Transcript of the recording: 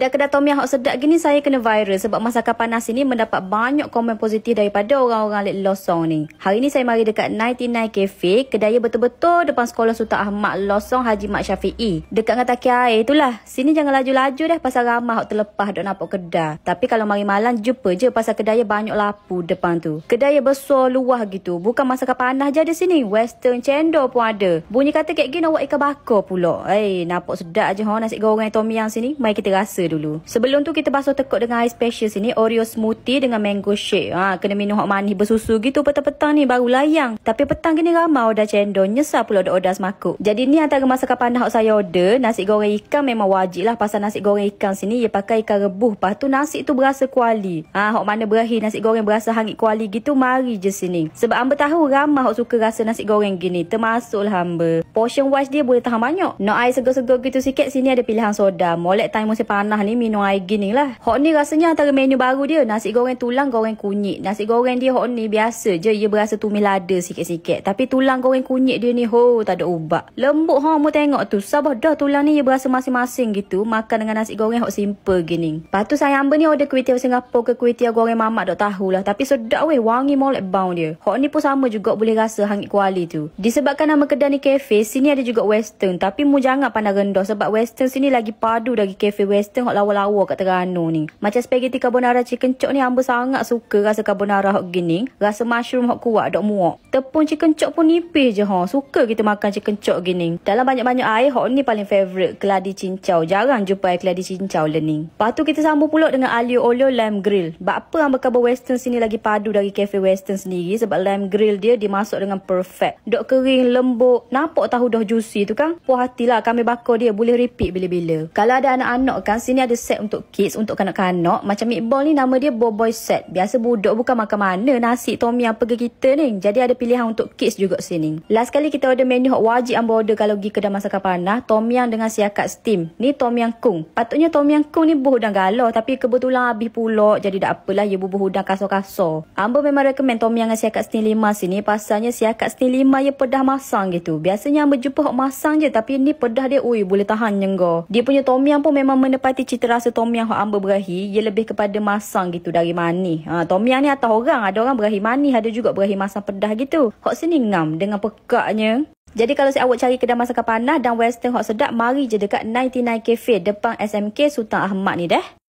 kedai kedai Tom Yang Hot Sedap gini saya kena viral sebab masakan panas ini mendapat banyak komen positif daripada orang-orang Lek Losong ni. Hari ini saya mari dekat 99 Cafe, kedai betul-betul depan sekolah Sultan Ahmad Losong Haji Mak Syafi'i. Dekat dengan Taki Air itulah. Sini jangan laju-laju dah pasal ramah hot terlepas duk nampak kedai. Tapi kalau mari malam jumpa je pasal kedai banyak lapu depan tu. Kedai besar luah gitu. Bukan masakan panas je ada sini. Western cendol pun ada. Bunyi kata kek gini nak buat ikan bakar pula. Eh, nampak sedap je ha. Nasi goreng Tom Yang sini. Mari kita rasa dulu. Sebelum tu kita basuh tekuk dengan air special sini. Oreo smoothie dengan mango shake. Ha, kena minum hot manis bersusu gitu petang-petang ni baru layang. Tapi petang gini ramai order cendol. nyesap pula ada order semakuk. Jadi ni antara masakan panah hot saya order. Nasi goreng ikan memang wajib lah. Pasal nasi goreng ikan sini ia pakai ikan rebuh. Lepas tu nasi tu berasa kuali. Ha, hok mana berahi nasi goreng berasa hangit kuali gitu mari je sini. Sebab hamba tahu ramai hok suka rasa nasi goreng gini. Termasuklah hamba. Portion wise dia boleh tahan banyak. Nak air segar-segar gitu sikit sini ada pilihan soda. Molek time musim panah rumah ni minum air gin lah. Hok ni rasanya antara menu baru dia. Nasi goreng tulang goreng kunyit. Nasi goreng dia hok ni biasa je. Ia berasa tumis lada sikit-sikit. Tapi tulang goreng kunyit dia ni ho tak ada ubat. Lembut hok ha, mu tengok tu. Sabah dah tulang ni ia berasa masing-masing gitu. Makan dengan nasi goreng hok simple gini. Lepas tu saya amba ni order kuitiau Singapura ke kuih kuitiau goreng mamak tak tahulah. Tapi sedap weh wangi molek bau dia. Hok ni pun sama juga boleh rasa hangit kuali tu. Disebabkan nama kedai ni cafe, sini ada juga western. Tapi mu jangan pandang rendah sebab western sini lagi padu dari cafe western tengok lawa-lawa kat Terengganu ni. Macam spaghetti carbonara chicken chop ni hamba sangat suka rasa carbonara hok gini. Rasa mushroom hok kuat dok muak. Tepung chicken chop pun nipis je ha. Suka kita makan chicken chop gini. Dalam banyak-banyak air hok ni paling favorite keladi cincau. Jarang jumpa air keladi cincau lening. Lepas kita sambung pula dengan alio olio lamb grill. Bak apa hamba kabar western sini lagi padu dari cafe western sendiri sebab lamb grill dia dimasuk dengan perfect. Dok kering, lembut, nampak tahu dah juicy tu kan. Puas hatilah kami bakar dia boleh repeat bila-bila. Kalau ada anak-anak kan sini ada set untuk kids, untuk kanak-kanak. Macam meatball ni nama dia Boboy Set. Biasa budak bukan makan mana nasi Tommy apa ke kita ni. Jadi ada pilihan untuk kids juga sini. Last kali kita order menu hot wajib ambil order kalau pergi kedai masakan panah. Tommy yang dengan siakat steam. Ni Tommy yang kung. Patutnya Tommy yang kung ni bubuh udang galau. Tapi kebetulan habis pula. Jadi tak apalah ia ya bubuh udang kasar-kasar. Amba memang recommend Tommy yang dengan siakat steam lima sini. Pasalnya siakat steam lima ia ya pedah masang gitu. Biasanya ambil jumpa hot masang je. Tapi ni pedah dia ui boleh tahan nyenggor. Dia punya Tommy yang pun memang menepati nanti cita rasa tom yang hamba berahi, ia lebih kepada masang gitu dari manis. Ha, tom yang ni atas orang, ada orang berahi manis, ada juga berahi masang pedas gitu. Hok sini ngam dengan pekaknya. Jadi kalau si awak cari kedai masakan panas dan western hot sedap, mari je dekat 99 Cafe depan SMK Sultan Ahmad ni deh.